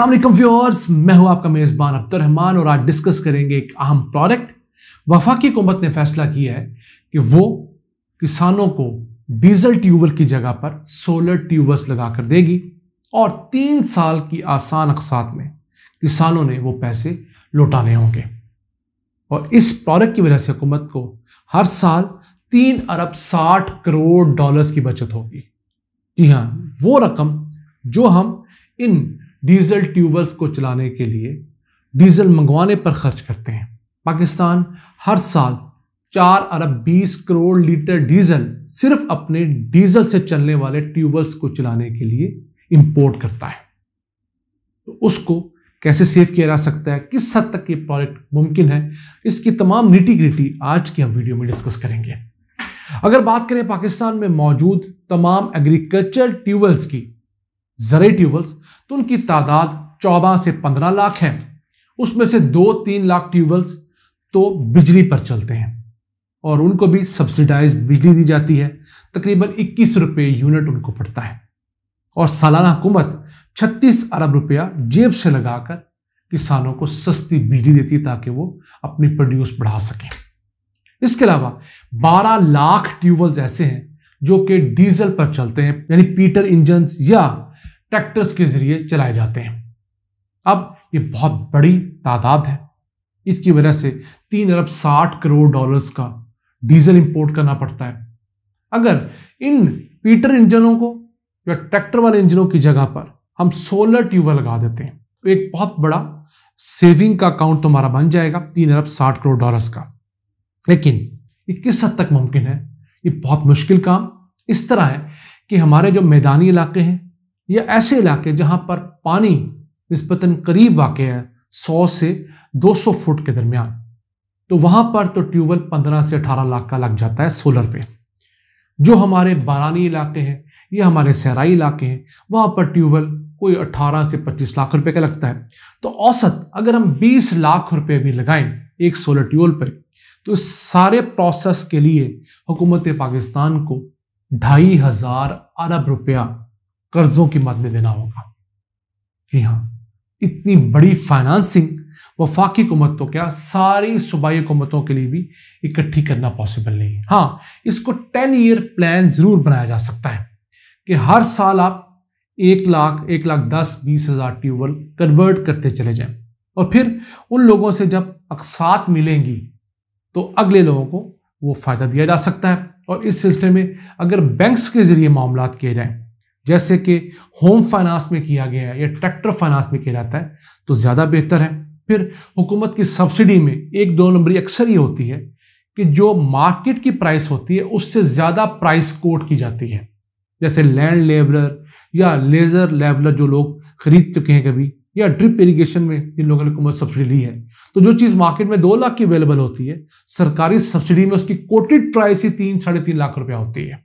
Aslam viewers मैं हूं आपका मेज़बान अब्दुलरहमान और आज डिस्कस करेंगे एक अहम प्रोडक्ट वफाकी हुकूमत ने फैसला किया है कि वो किसानों को डीजल ट्यूबवेल की जगह पर सोलर ट्यूबवेल्स लगा कर देगी और तीन साल की आसान अकसात में किसानों ने वो पैसे लौटाने होंगे और इस प्रोडक्ट की वजह से हुकूमत को हर साल तीन अरब साठ करोड़ डॉलर्स की बचत होगी जी हाँ वो रकम जो हम इन डीजल ट्यूबवेल्स को चलाने के लिए डीजल मंगवाने पर खर्च करते हैं पाकिस्तान हर साल चार अरब बीस करोड़ लीटर डीजल सिर्फ अपने डीजल से चलने वाले ट्यूबवेल्स को चलाने के लिए इंपोर्ट करता है तो उसको कैसे सेव किया जा सकता है किस हद तक ये प्रोजेक्ट मुमकिन है इसकी तमाम नीटी ग्रिटी आज की हम वीडियो में डिस्कस करेंगे अगर बात करें पाकिस्तान में मौजूद तमाम एग्रीकल्चर ट्यूबवेल्स की जरे ट्यूबवेल्स तो उनकी तादाद चौदह से पंद्रह लाख है उसमें से दो तीन लाख ट्यूबवेल्स तो बिजली पर चलते हैं और उनको भी सब्सिडाइज बिजली दी जाती है तकरीबन इक्कीस रुपये यूनिट उनको पड़ता है और सालाना हुकूमत छत्तीस अरब रुपया जेब से लगाकर किसानों को सस्ती बिजली देती है ताकि वो अपनी प्रोड्यूस बढ़ा सकें इसके अलावा 12 लाख ट्यूबवेल्स ऐसे हैं जो कि डीजल पर चलते हैं यानी पीटर इंजन या ट्रैक्टर्स के जरिए चलाए जाते हैं अब ये बहुत बड़ी तादाद है इसकी वजह से तीन अरब साठ करोड़ डॉलर्स का डीजल इंपोर्ट करना पड़ता है अगर इन पीटर इंजनों को या ट्रैक्टर वाले इंजनों की जगह पर हम सोलर ट्यूबा लगा देते हैं तो एक बहुत बड़ा सेविंग का अकाउंट तो हमारा बन जाएगा तीन अरब साठ करोड़ डॉलर्स का लेकिन ये किस हद तक मुमकिन है ये बहुत मुश्किल काम इस तरह है कि हमारे जो मैदानी इलाके हैं या ऐसे इलाके जहां पर पानी नस्बता करीब वाक़ है 100 से 200 फुट के दरमियान तो वहां पर तो ट्यूबवेल 15 से 18 लाख का लग जाता है सोलर पे जो हमारे बारानी इलाके हैं या हमारे सहराई इलाके हैं वहाँ पर ट्यूबवेल कोई 18 से 25 लाख रुपए का लगता है तो औसत अगर हम 20 लाख रुपए भी लगाएं एक सोलर ट्यूबवेल पर तो इस सारे प्रोसेस के लिए हुकूमत पाकिस्तान को ढाई हज़ार अरब रुपया कर्जों की मदद देना होगा जी हाँ इतनी बड़ी फाइनेंसिंग वफाकी तो क्या सारी सूबाई हुकूमतों के लिए भी इकट्ठी करना पॉसिबल नहीं है हाँ इसको टेन ईयर प्लान ज़रूर बनाया जा सकता है कि हर साल आप एक लाख एक लाख दस बीस हज़ार ट्यूबवेल कन्वर्ट करते चले जाएं और फिर उन लोगों से जब अकसात मिलेंगी तो अगले लोगों को वो फ़ायदा दिया जा सकता है और इस सिलसिले में अगर बैंक्स के ज़रिए मामला किए जाएँ जैसे कि होम फाइनेंस में किया गया है या ट्रैक्टर फाइनेंस में किया जाता है तो ज़्यादा बेहतर है फिर हुकूमत की सब्सिडी में एक दो नंबरी अक्सर ये होती है कि जो मार्केट की प्राइस होती है उससे ज़्यादा प्राइस कोट की जाती है जैसे लैंड लेबलर या लेज़र लेबलर जो लोग खरीद चुके हैं कभी या ड्रिप इरिगेशन में जिन लोगों ने हुकूमत सब्सिडी ली है तो जो चीज़ मार्केट में दो लाख की अवेलेबल होती है सरकारी सब्सिडी में उसकी कोटेड प्राइस ही तीन साढ़े तीन लाख रुपया होती है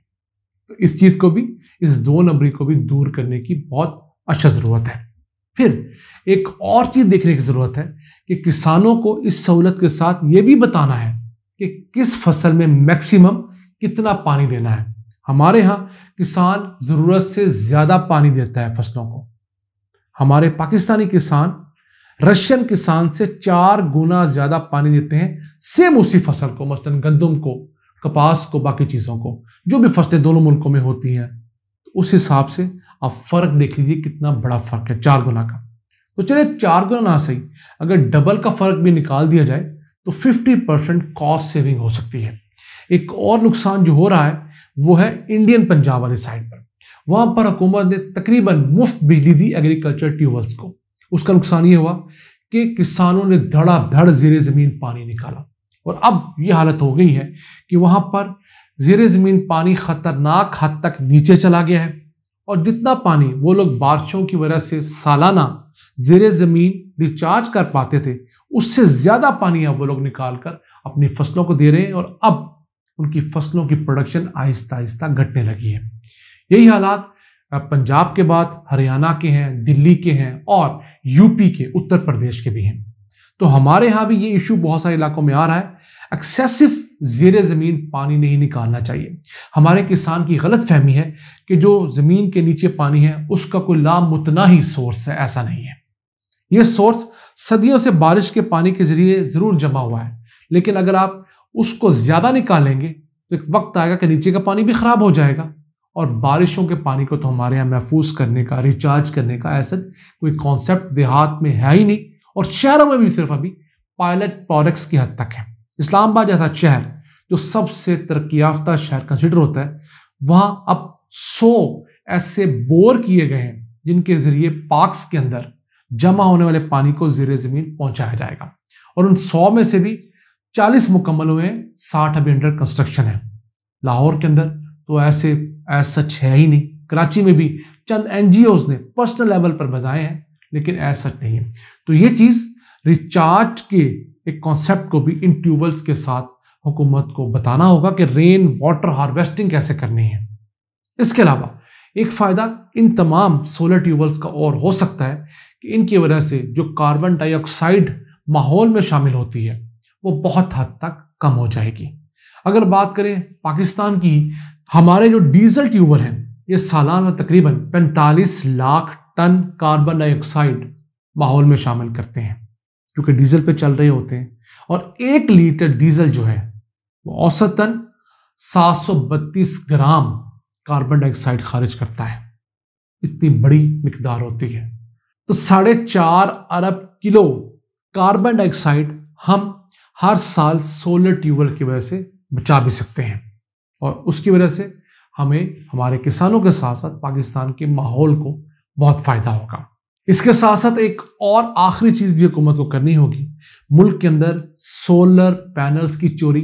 तो इस चीज़ को भी इस दो नंबरी को भी दूर करने की बहुत अच्छा ज़रूरत है फिर एक और चीज़ देखने की ज़रूरत है कि किसानों को इस सहूलत के साथ ये भी बताना है कि किस फसल में मैक्सिमम कितना पानी देना है हमारे यहाँ किसान ज़रूरत से ज़्यादा पानी देता है फसलों को हमारे पाकिस्तानी किसान रशियन किसान से चार गुना ज़्यादा पानी देते हैं सेम उसी फसल को मसलन गंदम को कपास को बाकी चीज़ों को जो भी फसलें दोनों मुल्कों में होती हैं तो उस हिसाब से आप फ़र्क देख लीजिए कितना बड़ा फ़र्क है चार गुना का तो चले चार गुना ना सही अगर डबल का फ़र्क भी निकाल दिया जाए तो 50 परसेंट कॉस्ट सेविंग हो सकती है एक और नुकसान जो हो रहा है वो है इंडियन पंजाब वाली साइड पर वहाँ पर हुकूमत ने तकरीबन मुफ्त बिजली दी एग्रीकल्चर ट्यूबवेल्स को उसका नुकसान ये हुआ कि किसानों ने धड़ाधड़ जीरे ज़मीन पानी निकाला और अब ये हालत हो गई है कि वहाँ पर जेर ज़मीन पानी ख़तरनाक हद तक नीचे चला गया है और जितना पानी वो लोग बारिशों की वजह से सालाना जेर ज़मीन रिचार्ज कर पाते थे उससे ज़्यादा पानी अब वो लोग निकाल कर अपनी फसलों को दे रहे हैं और अब उनकी फसलों की प्रोडक्शन आहिस्ता आहिस्ता घटने लगी है यही हालात पंजाब के बाद हरियाणा के हैं दिल्ली के हैं और यूपी के उत्तर प्रदेश के भी हैं तो हमारे यहाँ भी ये इशू बहुत सारे इलाकों में आ रहा है एक्सेसिव जेर ज़मीन पानी नहीं निकालना चाहिए हमारे किसान की गलत फहमी है कि जो ज़मीन के नीचे पानी है उसका कोई मुतना ही सोर्स है ऐसा नहीं है यह सोर्स सदियों से बारिश के पानी के ज़रिए ज़रूर जमा हुआ है लेकिन अगर आप उसको ज़्यादा निकालेंगे तो एक वक्त आएगा कि नीचे का पानी भी ख़राब हो जाएगा और बारिशों के पानी को तो हमारे यहाँ महफूज करने का रिचार्ज करने का ऐसा कोई कॉन्सेप्ट देहात में है ही नहीं और शहरों में भी सिर्फ अभी पायलट प्रोडक्ट्स की हद तक है इस्लामाबाद जैसा शहर जो सबसे तरक्की याफ्ता शहर कंसिडर होता है वहाँ अब सौ ऐसे बोर किए गए हैं जिनके ज़रिए पार्क्स के अंदर जमा होने वाले पानी को जीर ज़मीन पहुँचाया जाएगा और उन सौ में से भी चालीस मुकम्मल हुए हैं साठ अभी अंडर कंस्ट्रक्शन है लाहौर के अंदर तो ऐसे ऐसा सच है ही नहीं कराची में भी चंद एन ने पर्सनल लेवल पर बनाए हैं लेकिन ऐसा सच नहीं है तो ये चीज़ रिचार्ज के एक कॉन्सेप्ट को भी इन ट्यूबवेल्स के साथ हुकूमत को बताना होगा कि रेन वाटर हार्वेस्टिंग कैसे करनी है इसके अलावा एक फ़ायदा इन तमाम सोलर ट्यूबवेल्स का और हो सकता है कि इनकी वजह से जो कार्बन डाइऑक्साइड माहौल में शामिल होती है वो बहुत हद तक कम हो जाएगी अगर बात करें पाकिस्तान की हमारे जो डीजल ट्यूबल हैं ये सालाना तकरीबन 45 लाख टन कार्बन डाइऑक्साइड माहौल में शामिल करते हैं जो कि डीजल पे चल रहे होते हैं और एक लीटर डीजल जो है वो औसतन 732 ग्राम कार्बन डाइऑक्साइड खारिज करता है इतनी बड़ी मकदार होती है तो साढ़े चार अरब किलो कार्बन डाइऑक्साइड हम हर साल सोलर ट्यूबवेल की वजह से बचा भी सकते हैं और उसकी वजह से हमें हमारे किसानों के साथ साथ पाकिस्तान के माहौल को बहुत फ़ायदा होगा इसके साथ साथ एक और आखिरी चीज भी हुकूमत को करनी होगी मुल्क के अंदर सोलर पैनल्स की चोरी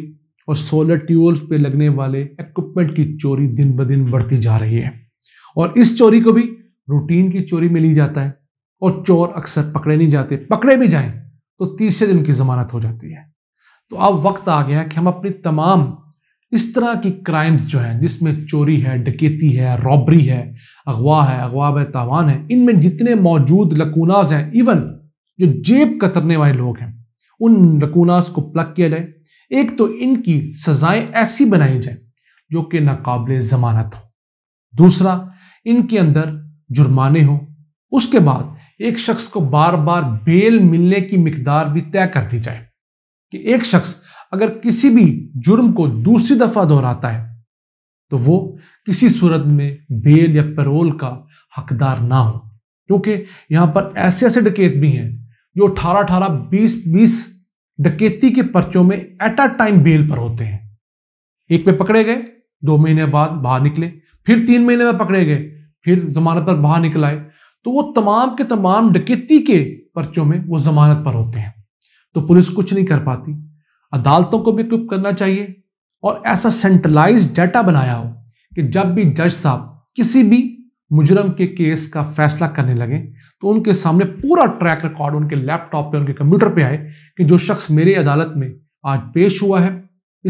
और सोलर ट्यूबवेल्स पे लगने वाले इक्विपमेंट की चोरी दिन ब दिन बढ़ती जा रही है और इस चोरी को भी रूटीन की चोरी में ली जाता है और चोर अक्सर पकड़े नहीं जाते पकड़े भी जाएं तो तीसरे दिन की जमानत हो जाती है तो अब वक्त आ गया है कि हम अपनी तमाम इस तरह की क्राइम्स जो हैं जिसमें चोरी है डकेती है रॉबरी है अगवा है अगवा व तावान है इनमें जितने मौजूद लकूनाज हैं इवन जो जेब कतरने वाले लोग हैं उन लकूनास को प्लग किया जाए एक तो इनकी सजाएं ऐसी बनाई जाए जो कि नाकबिल जमानत हो दूसरा इनके अंदर जुर्माने हों उसके बाद एक शख्स को बार बार बेल मिलने की मकदार भी तय कर दी जाए कि एक शख्स अगर किसी भी जुर्म को दूसरी दफा दोहराता है तो वो किसी सूरत में बेल या पेरोल का हकदार ना हो क्योंकि यहां पर ऐसे ऐसे डकैत भी हैं जो अठारह अठारह बीस बीस डकैती के पर्चों में एट अ टाइम बेल पर होते हैं एक में पकड़े गए दो महीने बाद बाहर निकले फिर तीन महीने में पकड़े गए फिर जमानत पर बाहर निकल आए तो वो तमाम के तमाम डकैती के पर्चों में वो जमानत पर होते हैं तो पुलिस कुछ नहीं कर पाती अदालतों को भी इक्विप करना चाहिए और ऐसा सेंट्रलाइज डाटा बनाया हो कि जब भी जज साहब किसी भी मुजरम के केस का फैसला करने लगे तो उनके सामने पूरा ट्रैक रिकॉर्ड उनके लैपटॉप पे उनके कंप्यूटर पे आए कि जो शख्स मेरी अदालत में आज पेश हुआ है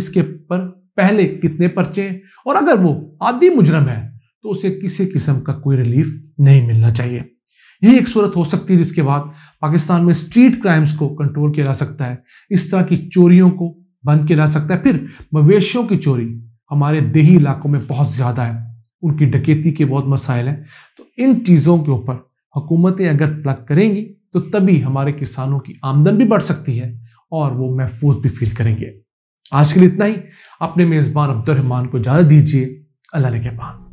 इसके पर पहले कितने पर्चे हैं और अगर वो आदि मुजरम है तो उसे किसी किस्म का कोई रिलीफ नहीं मिलना चाहिए ये एक सूरत हो सकती है जिसके बाद पाकिस्तान में स्ट्रीट क्राइम्स को कंट्रोल किया जा सकता है इस तरह की चोरियों को बंद किया जा सकता है फिर मवेशियों की चोरी हमारे देही इलाकों में बहुत ज़्यादा है उनकी डकेती के बहुत मसाइल हैं तो इन चीज़ों के ऊपर हुकूमतें अगर प्लग करेंगी तो तभी हमारे किसानों की आमदन भी बढ़ सकती है और वो महफूज भी फील करेंगे आज के लिए इतना ही अपने मेज़बान अब्दुलरहमान को इजाज़त दीजिए अल्लाह के पान